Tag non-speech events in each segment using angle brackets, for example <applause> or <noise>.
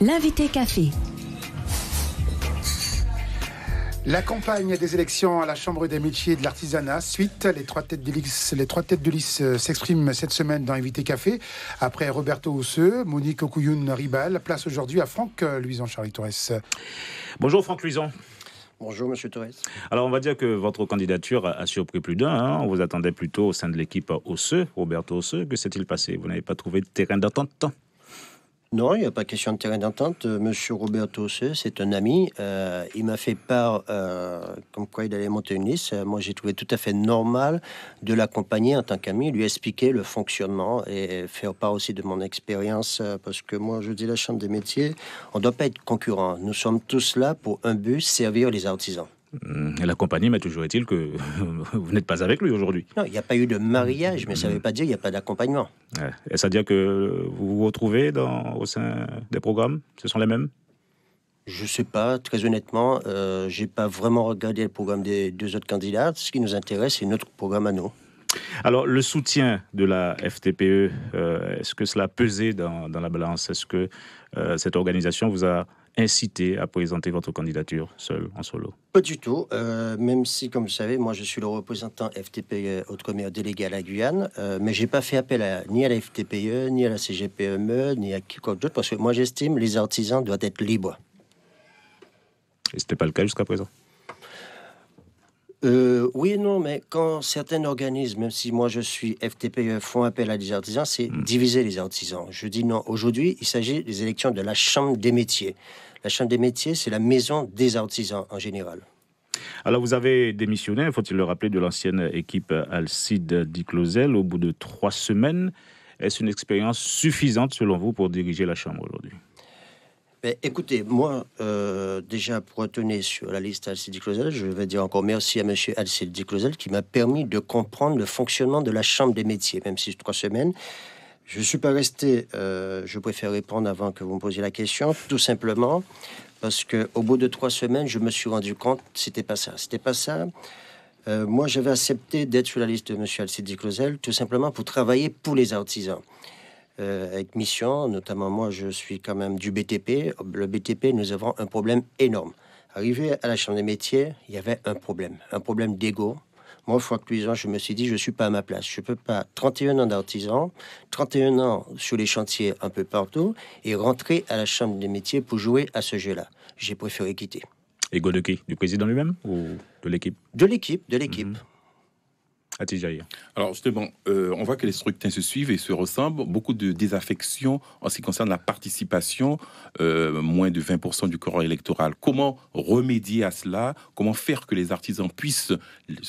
L'invité café. La campagne des élections à la Chambre des métiers et de l'artisanat, suite, les trois têtes de lice, les trois têtes de euh, s'expriment cette semaine dans Invité Café. Après Roberto Osseux, Monique Okuyoun Ribal, place aujourd'hui à Franck euh, Luison. Charlie-Torres. Bonjour Franck Luison. Bonjour, Monsieur Torres. Alors, on va dire que votre candidature a surpris plus d'un. Hein. On vous attendait plutôt au sein de l'équipe Osseux, Roberto Osseux. Que s'est-il passé Vous n'avez pas trouvé de terrain d'entente non, il n'y a pas question de terrain d'entente. Euh, Monsieur Roberto c'est un ami. Euh, il m'a fait part, euh, comme quoi il allait monter une liste. Moi, j'ai trouvé tout à fait normal de l'accompagner en tant qu'ami, lui expliquer le fonctionnement et faire part aussi de mon expérience. Parce que moi, je dis la Chambre des métiers, on ne doit pas être concurrent. Nous sommes tous là pour un but, servir les artisans. Hum, la compagnie, mais toujours est-il que <laughs> vous n'êtes pas avec lui aujourd'hui. Non, il n'y a pas eu de mariage, mais ça ne veut pas dire qu'il n'y a pas d'accompagnement. Est-ce à dire que vous vous retrouvez dans, au sein des programmes Ce sont les mêmes Je ne sais pas, très honnêtement. Euh, je n'ai pas vraiment regardé le programme des deux autres candidats. Ce qui nous intéresse, c'est notre programme à nous. Alors, le soutien de la FTPE, euh, est-ce que cela a pesé dans, la balance Est-ce que euh, cette organisation vous a incité à présenter votre candidature seul, en solo Pas du tout, euh, même si, comme vous savez, moi je suis le représentant FTPE euh, Haute-Commerce délégué à la Guyane, euh, mais j'ai pas fait appel à, ni à la FTPE, ni à la CGPME, e, ni à quiconque d'autre, parce que moi j'estime les artisans doivent être libres. Et ce n'était pas le cas jusqu'à présent euh, oui et non, mais quand certains organismes, même si moi je suis FTP, e, font appel à des artisans, c'est hmm. diviser les artisans. Je dis non. Aujourd'hui, il s'agit des élections de la Chambre des métiers. La Chambre des métiers, c'est la maison des artisans en général. Alors, vous avez démissionné, faut-il le rappeler, de l'ancienne équipe Alcide Diclosel au bout de trois semaines. Est-ce une expérience suffisante, selon vous, pour diriger la Chambre aujourd'hui ben, Écoutez, moi, euh, déjà, pour retenir sur la liste Alcide Diclosel, je vais dire encore merci à M. Alcide Diclosel qui m'a permis de comprendre le fonctionnement de la Chambre des métiers, même si trois semaines. Je ne suis pas resté, euh, je préfère répondre avant que vous me posiez la question, tout simplement parce qu'au bout de trois semaines, je me suis rendu compte que c'était pas ça. C'était pas ça. Euh, moi, j'avais accepté d'être sur la liste de M. Alcide Diclosel, tout simplement pour travailler pour les artisans. Euh, avec Mission, notamment moi, je suis quand même du BTP. Le BTP, nous avons un problème énorme. Arrivé à la Chambre des métiers, il y avait un problème, un problème d'ego, moi, Franck Luisan, je me suis dit, je suis pas à ma place. Je peux pas, 31 ans d'artisan, 31 ans sur les chantiers un peu partout, et rentrer à la chambre des métiers pour jouer à ce jeu-là. J'ai préféré quitter. Et de qui Du président lui-même ou de l'équipe De l'équipe, de l'équipe. Mhm. Alors justement, euh, on voit que les structures se suivent et se ressemblent. Beaucoup de désaffection en ce qui concerne la participation, euh, moins de 20% du corps électoral. Comment remédier à cela Comment faire que les artisans puissent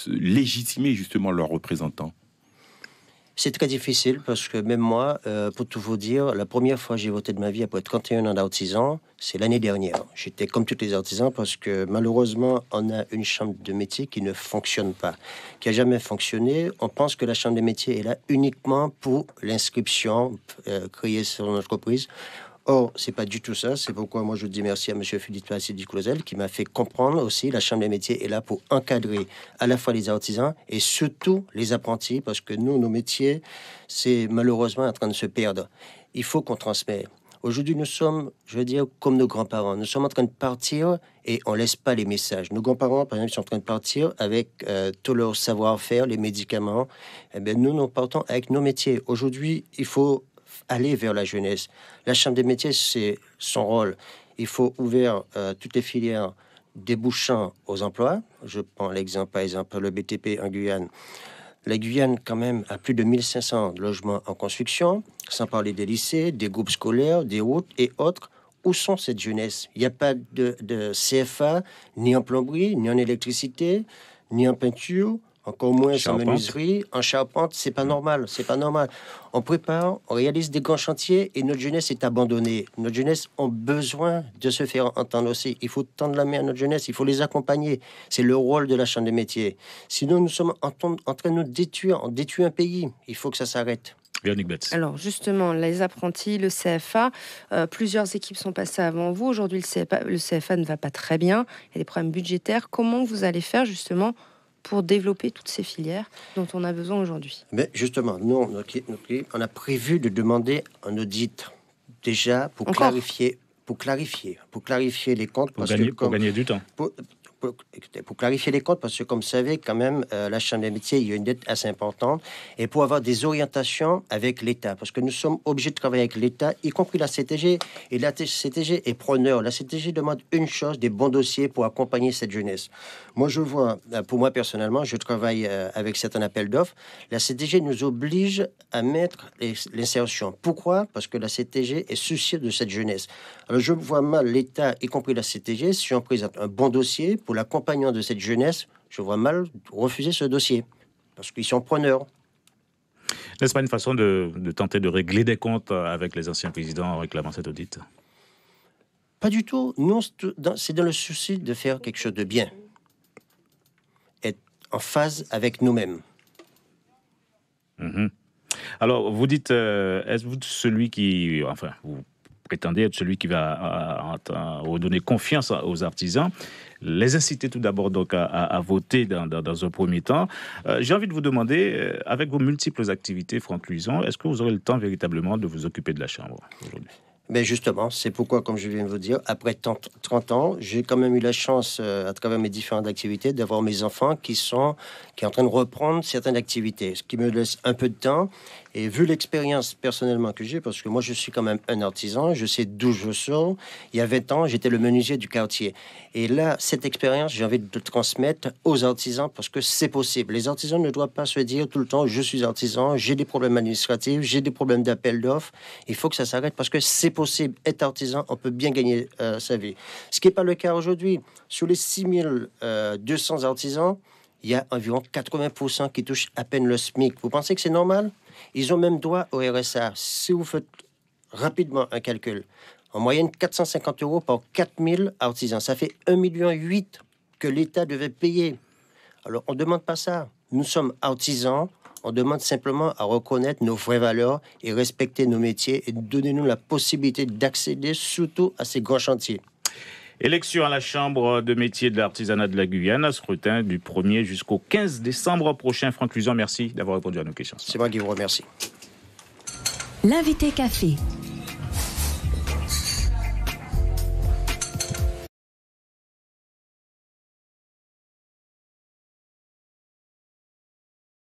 légitimer justement leurs représentants c'est très difficile parce que même moi, euh, pour tout vous dire, la première fois que j'ai voté de ma vie après 31 ans d'artisan, c'est l'année dernière. J'étais comme tous les artisans parce que malheureusement, on a une chambre de métier qui ne fonctionne pas, qui a jamais fonctionné. On pense que la chambre de métier est là uniquement pour l'inscription euh, créée sur l'entreprise. Or, oh, c'est pas du tout ça. C'est pourquoi moi je dis merci à M. Philippe du Closel qui m'a fait comprendre aussi la Chambre des métiers est là pour encadrer à la fois les artisans et surtout les apprentis parce que nous, nos métiers, c'est malheureusement en train de se perdre. Il faut qu'on transmette. Aujourd'hui, nous sommes, je veux dire, comme nos grands-parents. Nous sommes en train de partir et on laisse pas les messages. Nos grands-parents, par exemple, sont en train de partir avec tous euh, tout leur savoir-faire, les médicaments. Eh bien, nous, nous partons avec nos métiers. Aujourd'hui, il faut aller vers la jeunesse. La Chambre des métiers, c'est son rôle. Il faut ouvrir euh, toutes les filières débouchant aux emplois. Je prends l'exemple, par exemple, le BTP en Guyane. La Guyane, quand même, a plus de 1500 logements en construction, sans parler des lycées, des groupes scolaires, des routes et autres. Où sont cette jeunesse Il n'y a pas de, de, CFA, ni en plomberie, ni en électricité, ni en peinture, encore moins en menuiserie. En charpente, c'est pas normal, c'est pas normal. On prépare, on réalise des grands chantiers et notre jeunesse est abandonnée. Notre jeunesse a besoin de se faire entendre aussi. Il faut tendre la main à notre jeunesse, il faut les accompagner. C'est le rôle de la Chambre des métiers. Sinon, nous sommes en, train de nous détruire, on détruit un pays. Il faut que ça s'arrête. Alors justement, les apprentis, le CFA, euh, plusieurs équipes sont passées avant vous. Aujourd'hui, le CFA ne va pas très bien. Il y a des problèmes budgétaires. Comment vous allez faire justement pour développer toutes ces filières dont on a besoin aujourd'hui Mais justement, nous, on a prévu de demander un audit déjà pour clarifier pour clarifier, pour clarifier les comptes. Pour, gagner, du temps pour, clarifier les comptes, parce que comme vous savez, quand même, euh, la Chambre des métiers, il y a une dette assez importante, et pour avoir des orientations avec l'État, parce que nous sommes obligés de travailler avec l'État, y compris la CTG, et la CTG est preneur. La CTG demande une chose, des bons dossiers pour accompagner cette jeunesse. Moi, je vois, euh, pour moi personnellement, je travaille euh, avec certains appels d'offres, la CTG nous oblige à mettre l'insertion. Pourquoi Parce que la CTG est soucieuse de cette jeunesse. Alors, je vois mal l'État, y compris la CTG, si on présente un bon dossier pour de cette jeunesse, je vois mal refuser ce dossier, parce qu'ils sont preneurs. N'est-ce pas une façon de, tenter de régler des comptes avec les anciens présidents en réclamant cette audite Pas du tout. Non, c'est dans le souci de faire quelque chose de bien, être en phase avec nous-mêmes. Mhm. Alors, vous dites, euh, est-ce vous celui qui, enfin, vous prétendait être celui qui va euh, euh, euh, redonner confiance aux artisans, les inciter tout d'abord donc à, voter dans, un premier temps. J'ai envie de vous demander, avec vos multiples activités, Franck Luison, est-ce que vous aurez le temps véritablement de vous occuper de la Chambre aujourd'hui mais justement, c'est pourquoi, comme je viens de vous dire, après 30 ans, j'ai quand même eu la chance, à travers mes différentes activités, d'avoir mes enfants qui sont, qui sont en train de reprendre certaines activités, ce qui me laisse un peu de temps. Et vu l'expérience personnellement que j'ai, parce que moi je suis quand même un artisan, je sais d'où je sors. Il y a 20 ans, j'étais le menuisier du quartier. Et là, cette expérience, j'ai envie de transmettre aux artisans parce que c'est possible. Les artisans ne doivent pas se dire tout le temps je suis artisan, j'ai des problèmes administratifs, j'ai des problèmes d'appel d'offres. Il faut que ça s'arrête parce que c'est possible. Être artisan, on peut bien gagner euh, sa vie. Ce qui n'est pas le cas aujourd'hui. Sur les 6200 euh, artisans, il y a environ 80% qui touchent à peine le SMIC. Vous pensez que c'est normal ils ont même droit au RSA. Si vous faites rapidement un calcul, en moyenne 450 euros pour 4000 artisans. Ça fait 1,8 million que l'État devait payer. Alors on ne demande pas ça. Nous sommes artisans, on demande simplement à reconnaître nos vraies valeurs et respecter nos métiers et donner nous la possibilité d'accéder surtout à ces grands chantiers. Élection à la Chambre de métier de l'artisanat de la Guyane, à scrutin du 1er jusqu'au 15 décembre prochain. Franck Luzon, merci d'avoir répondu à nos questions. C'est moi qui vous remercie. L'invité café.